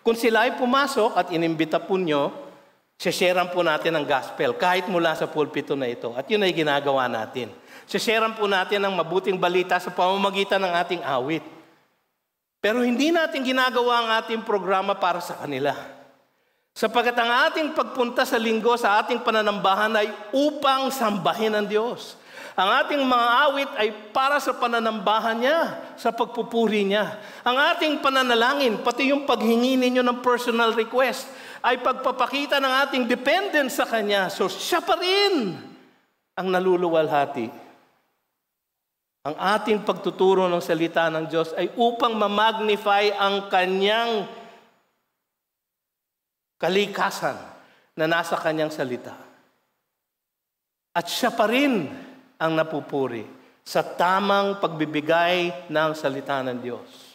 Kung sila ay pumasok at inimbita po nyo, sasharean po natin ang gospel kahit mula sa pulpito na ito. At yun ay ginagawa natin. Sasharean po natin ang mabuting balita sa pamamagitan ng ating awit. Pero hindi natin ginagawa ang ating programa para sa kanila. Sapagat ang ating pagpunta sa linggo sa ating pananambahan ay upang sambahin ang Diyos. Ang ating mga awit ay para sa pananambahan niya, sa pagpupuri niya. Ang ating pananalangin, pati yung paghingi ninyo ng personal request, ay pagpapakita ng ating dependence sa Kanya. So siya pa rin ang naluluwalhati. Ang ating pagtuturo ng salita ng Diyos ay upang mamagnify ang Kanyang kalikasan na nasa kanyang salita. At siya pa rin ang napupuri sa tamang pagbibigay ng salita ng Diyos.